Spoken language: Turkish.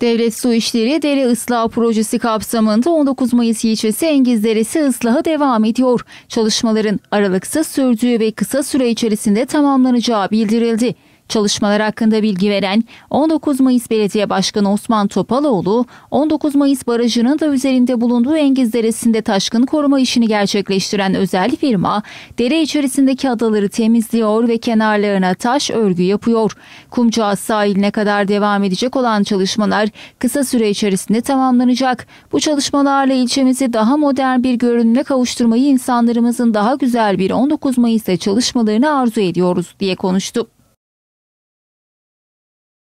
Devlet Su İşleri Dere Islahı Projesi kapsamında 19 Mayıs ilçesi Engiz Deresi ıslahı devam ediyor. Çalışmaların aralıksız sürdüğü ve kısa süre içerisinde tamamlanacağı bildirildi. Çalışmalar hakkında bilgi veren 19 Mayıs Belediye Başkanı Osman Topaloğlu, 19 Mayıs Barajı'nın da üzerinde bulunduğu Engiz Deresi'nde taşkın koruma işini gerçekleştiren özel firma, dere içerisindeki adaları temizliyor ve kenarlarına taş örgü yapıyor. Kumcağız sahiline kadar devam edecek olan çalışmalar kısa süre içerisinde tamamlanacak. Bu çalışmalarla ilçemizi daha modern bir görünüme kavuşturmayı insanlarımızın daha güzel bir 19 Mayıs'ta çalışmalarını arzu ediyoruz diye konuştu.